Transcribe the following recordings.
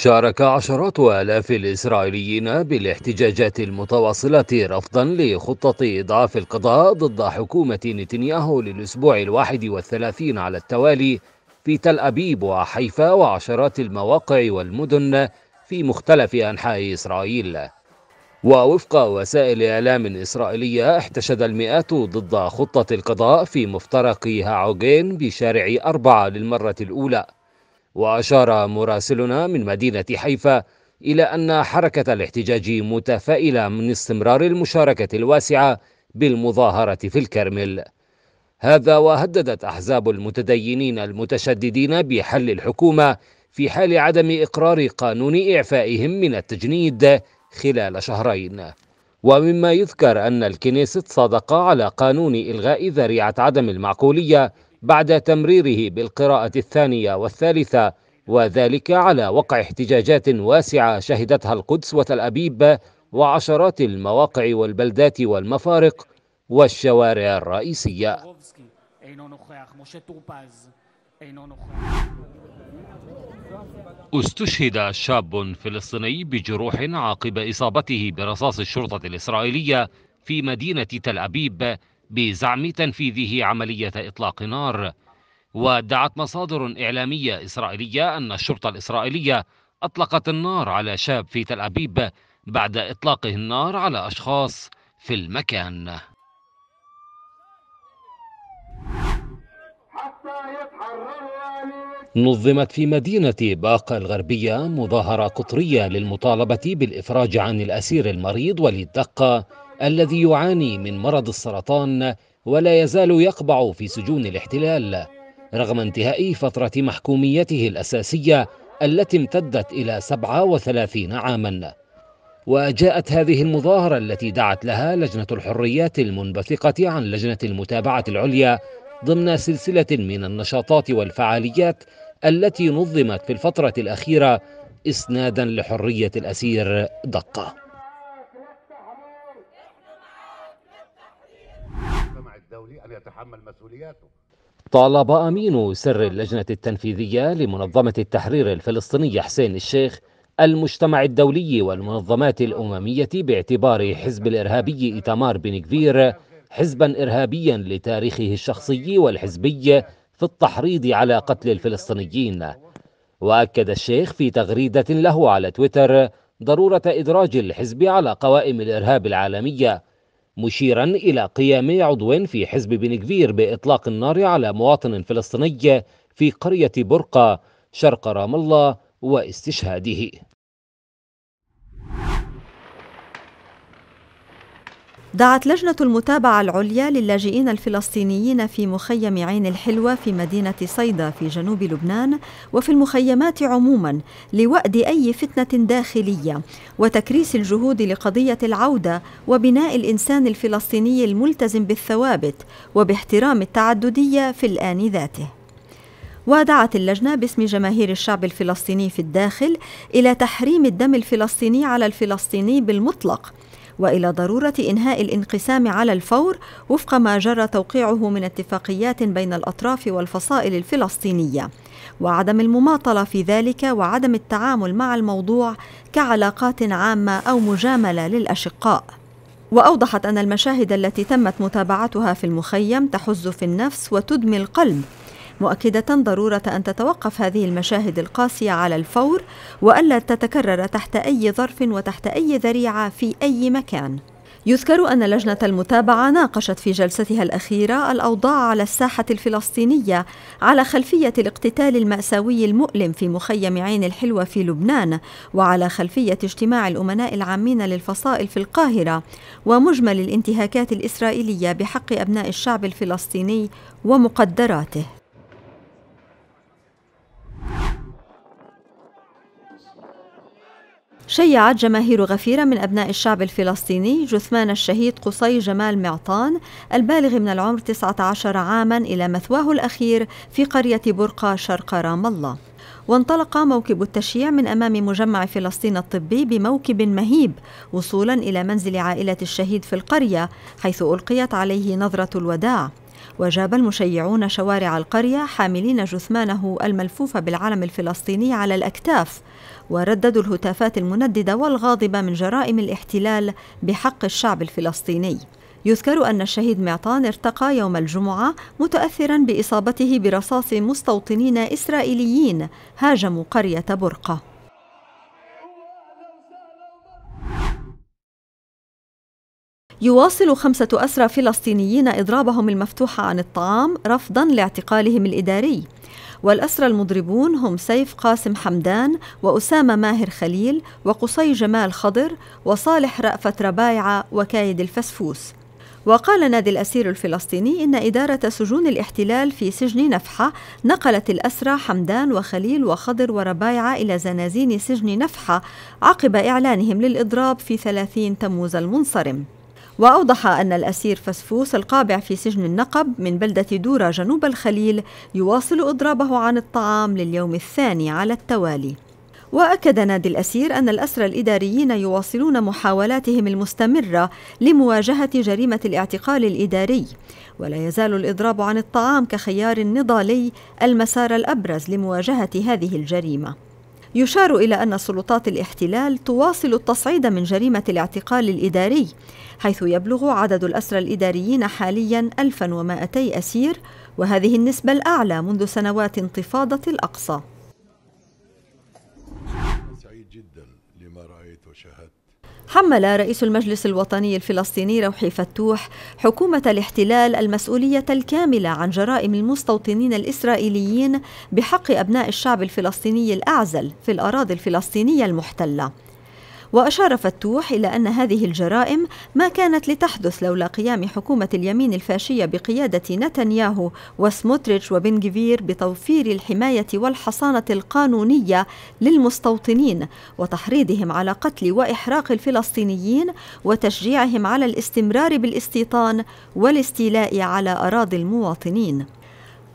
شارك عشرات آلاف الإسرائيليين بالاحتجاجات المتواصلة رفضا لخطة إضعاف القضاء ضد حكومة نتنياهو للأسبوع الواحد والثلاثين على التوالي في تل أبيب وحيفا وعشرات المواقع والمدن في مختلف أنحاء إسرائيل ووفق وسائل إعلام إسرائيلية احتشد المئات ضد خطة القضاء في مفترق هاعوجين بشارع أربعة للمرة الأولى وأشار مراسلنا من مدينة حيفا إلى أن حركة الاحتجاج متفائلة من استمرار المشاركة الواسعة بالمظاهرة في الكرمل هذا وهددت أحزاب المتدينين المتشددين بحل الحكومة في حال عدم إقرار قانون إعفائهم من التجنيد خلال شهرين ومما يذكر أن الكنيست صادق على قانون إلغاء ذريعة عدم المعقولية بعد تمريره بالقراءة الثانية والثالثة وذلك على وقع احتجاجات واسعة شهدتها القدس وتل أبيب وعشرات المواقع والبلدات والمفارق والشوارع الرئيسية استشهد شاب فلسطيني بجروح عقب إصابته برصاص الشرطة الإسرائيلية في مدينة تل أبيب بزعم تنفيذه عملية إطلاق نار وادعت مصادر إعلامية إسرائيلية أن الشرطة الإسرائيلية أطلقت النار على شاب في تل أبيب بعد إطلاقه النار على أشخاص في المكان نظمت في مدينة باقة الغربية مظاهرة قطرية للمطالبة بالإفراج عن الأسير المريض وليد دقة الذي يعاني من مرض السرطان ولا يزال يقبع في سجون الاحتلال رغم انتهاء فترة محكوميته الأساسية التي امتدت إلى 37 عاماً وجاءت هذه المظاهرة التي دعت لها لجنة الحريات المنبثقة عن لجنة المتابعة العليا ضمن سلسلة من النشاطات والفعاليات التي نظمت في الفترة الأخيرة إسنادا لحرية الأسير دقة ان يتحمل مسؤولياته طالب أمين سر اللجنة التنفيذية لمنظمة التحرير الفلسطينية حسين الشيخ المجتمع الدولي والمنظمات الأممية باعتبار حزب الإرهابي إيتامار بن كفير حزبا إرهابيا لتاريخه الشخصي والحزبي في التحريض على قتل الفلسطينيين وأكد الشيخ في تغريدة له على تويتر ضرورة إدراج الحزب على قوائم الإرهاب العالمية مشيرا إلى قيام عضو في حزب بن كفير بإطلاق النار على مواطن فلسطيني في قرية برقة شرق رام الله واستشهاده دعت لجنة المتابعة العليا للاجئين الفلسطينيين في مخيم عين الحلوة في مدينة صيدا في جنوب لبنان وفي المخيمات عموما لوأد أي فتنة داخلية وتكريس الجهود لقضية العودة وبناء الإنسان الفلسطيني الملتزم بالثوابت وباحترام التعددية في الآن ذاته. ودعت اللجنة باسم جماهير الشعب الفلسطيني في الداخل إلى تحريم الدم الفلسطيني على الفلسطيني بالمطلق والى ضروره انهاء الانقسام على الفور وفق ما جرى توقيعه من اتفاقيات بين الاطراف والفصائل الفلسطينيه وعدم المماطله في ذلك وعدم التعامل مع الموضوع كعلاقات عامه او مجامله للاشقاء واوضحت ان المشاهد التي تمت متابعتها في المخيم تحز في النفس وتدمي القلب مؤكدة ضرورة أن تتوقف هذه المشاهد القاسية على الفور وألا تتكرر تحت أي ظرف وتحت أي ذريعة في أي مكان. يذكر أن لجنة المتابعة ناقشت في جلستها الأخيرة الأوضاع على الساحة الفلسطينية على خلفية الاقتتال المأساوي المؤلم في مخيم عين الحلوة في لبنان وعلى خلفية اجتماع الأمناء العامين للفصائل في القاهرة ومجمل الانتهاكات الإسرائيلية بحق أبناء الشعب الفلسطيني ومقدراته شيعت جماهير غفيرة من أبناء الشعب الفلسطيني جثمان الشهيد قصي جمال معطان البالغ من العمر 19 عاما إلى مثواه الأخير في قرية برقة شرق رام الله وانطلق موكب التشييع من أمام مجمع فلسطين الطبي بموكب مهيب وصولا إلى منزل عائلة الشهيد في القرية حيث ألقيت عليه نظرة الوداع وجاب المشيعون شوارع القرية حاملين جثمانه الملفوفة بالعلم الفلسطيني على الأكتاف ورددوا الهتافات المنددة والغاضبة من جرائم الاحتلال بحق الشعب الفلسطيني يذكر أن الشهيد معطان ارتقى يوم الجمعة متأثرا بإصابته برصاص مستوطنين إسرائيليين هاجموا قرية برقة يواصل خمسة أسرى فلسطينيين إضرابهم المفتوح عن الطعام رفضا لاعتقالهم الإداري والأسرى المضربون هم سيف قاسم حمدان وأسامة ماهر خليل وقصي جمال خضر وصالح رأفت ربايعة وكايد الفسفوس وقال نادي الأسير الفلسطيني إن إدارة سجون الاحتلال في سجن نفحة نقلت الأسرى حمدان وخليل وخضر وربايعة إلى زنازين سجن نفحة عقب إعلانهم للإضراب في 30 تموز المنصرم وأوضح أن الأسير فسفوس القابع في سجن النقب من بلدة دورة جنوب الخليل يواصل إضرابه عن الطعام لليوم الثاني على التوالي واكد نادي الاسير ان الاسرى الاداريين يواصلون محاولاتهم المستمره لمواجهه جريمه الاعتقال الاداري ولا يزال الاضراب عن الطعام كخيار نضالي المسار الابرز لمواجهه هذه الجريمه يشار إلى أن سلطات الاحتلال تواصل التصعيد من جريمة الاعتقال الإداري حيث يبلغ عدد الأسرى الإداريين حاليا 1200 أسير وهذه النسبة الأعلى منذ سنوات انتفاضة الأقصى سعيد جدا لما رأيت وشاهدت حمل رئيس المجلس الوطني الفلسطيني روحي فتوح حكومة الاحتلال المسؤولية الكاملة عن جرائم المستوطنين الإسرائيليين بحق أبناء الشعب الفلسطيني الأعزل في الأراضي الفلسطينية المحتلة وأشار فتوح إلى أن هذه الجرائم ما كانت لتحدث لولا قيام حكومة اليمين الفاشية بقيادة نتنياهو وسموتريتش وبنغفير بتوفير الحماية والحصانة القانونية للمستوطنين وتحريضهم على قتل وإحراق الفلسطينيين وتشجيعهم على الاستمرار بالاستيطان والاستيلاء على أراضي المواطنين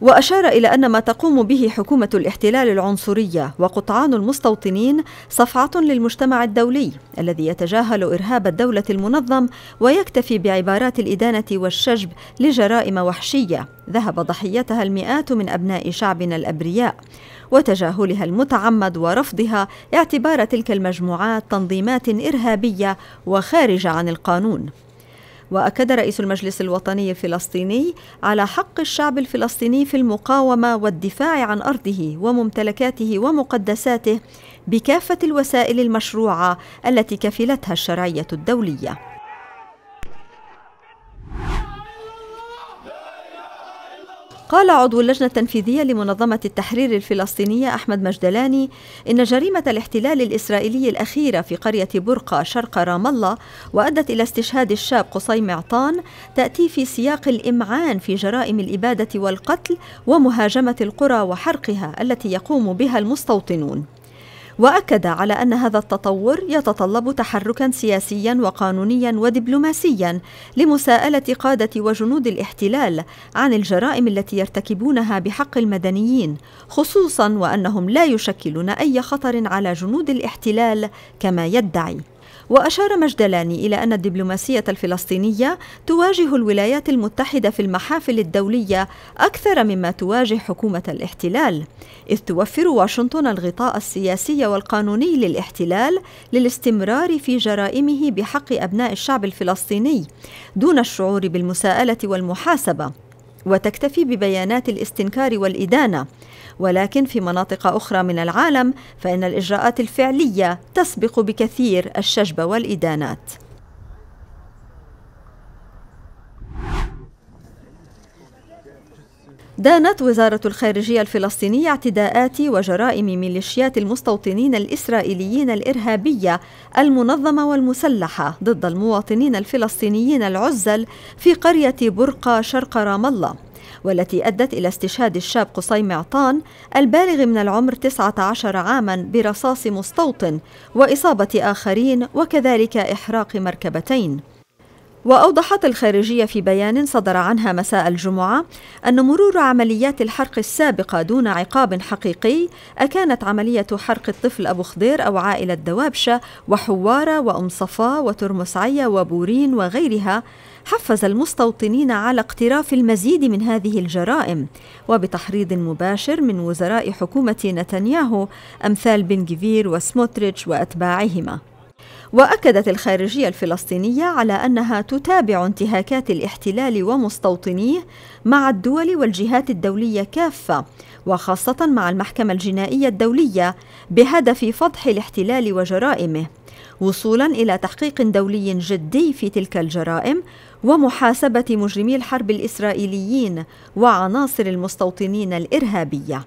وأشار إلى أن ما تقوم به حكومة الاحتلال العنصرية وقطعان المستوطنين صفعة للمجتمع الدولي الذي يتجاهل إرهاب الدولة المنظم ويكتفي بعبارات الإدانة والشجب لجرائم وحشية ذهب ضحيتها المئات من أبناء شعبنا الأبرياء وتجاهلها المتعمد ورفضها اعتبار تلك المجموعات تنظيمات إرهابية وخارجة عن القانون واكد رئيس المجلس الوطني الفلسطيني على حق الشعب الفلسطيني في المقاومه والدفاع عن ارضه وممتلكاته ومقدساته بكافه الوسائل المشروعه التي كفلتها الشرعيه الدوليه قال عضو اللجنة التنفيذية لمنظمة التحرير الفلسطينية أحمد مجدلاني إن جريمة الاحتلال الإسرائيلي الأخيرة في قرية برقة شرق رام الله وأدت إلى استشهاد الشاب قصي معطان تأتي في سياق الإمعان في جرائم الإبادة والقتل ومهاجمة القرى وحرقها التي يقوم بها المستوطنون واكد على ان هذا التطور يتطلب تحركا سياسيا وقانونيا ودبلوماسيا لمساءله قاده وجنود الاحتلال عن الجرائم التي يرتكبونها بحق المدنيين خصوصا وانهم لا يشكلون اي خطر على جنود الاحتلال كما يدعي وأشار مجدلاني إلى أن الدبلوماسية الفلسطينية تواجه الولايات المتحدة في المحافل الدولية أكثر مما تواجه حكومة الاحتلال، إذ توفر واشنطن الغطاء السياسي والقانوني للاحتلال للاستمرار في جرائمه بحق أبناء الشعب الفلسطيني دون الشعور بالمساءلة والمحاسبة. وتكتفي ببيانات الاستنكار والإدانة ولكن في مناطق أخرى من العالم فإن الإجراءات الفعلية تسبق بكثير الشجب والإدانات دانت وزارة الخارجية الفلسطينية اعتداءات وجرائم ميليشيات المستوطنين الإسرائيليين الإرهابية المنظمة والمسلحة ضد المواطنين الفلسطينيين العزل في قرية برقة شرق رام الله والتي أدت إلى استشهاد الشاب قصي معطان البالغ من العمر 19 عاما برصاص مستوطن وإصابة آخرين وكذلك إحراق مركبتين وأوضحت الخارجية في بيان صدر عنها مساء الجمعة أن مرور عمليات الحرق السابقة دون عقاب حقيقي أكانت عملية حرق الطفل أبو خضير أو عائلة دوابشة وحوارة وأم صفا وترمسعية وبورين وغيرها حفز المستوطنين على اقتراف المزيد من هذه الجرائم وبتحريض مباشر من وزراء حكومة نتنياهو أمثال بن جفير وسموتريتش وأتباعهما واكدت الخارجيه الفلسطينيه على انها تتابع انتهاكات الاحتلال ومستوطنيه مع الدول والجهات الدوليه كافه وخاصه مع المحكمه الجنائيه الدوليه بهدف فضح الاحتلال وجرائمه وصولا الى تحقيق دولي جدي في تلك الجرائم ومحاسبة مجرمي الحرب الإسرائيليين وعناصر المستوطنين الإرهابية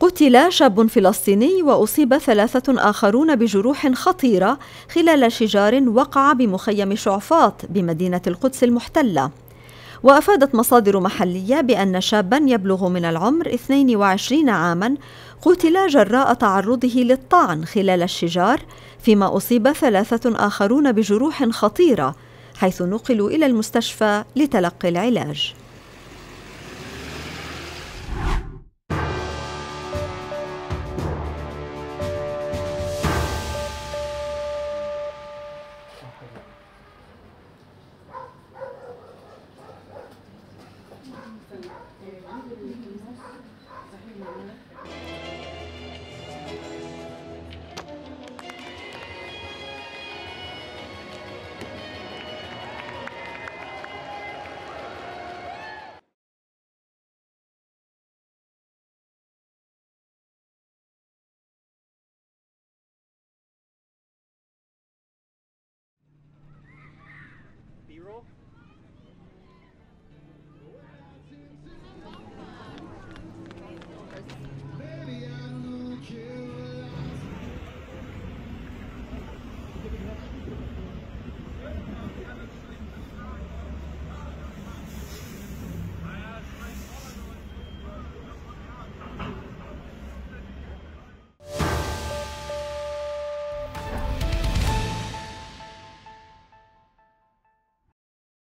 قتل شاب فلسطيني وأصيب ثلاثة آخرون بجروح خطيرة خلال شجار وقع بمخيم شعفاط بمدينة القدس المحتلة وأفادت مصادر محلية بأن شابا يبلغ من العمر 22 عاما قتل جراء تعرضه للطعن خلال الشجار فيما أصيب ثلاثة آخرون بجروح خطيرة حيث نقلوا إلى المستشفى لتلقي العلاج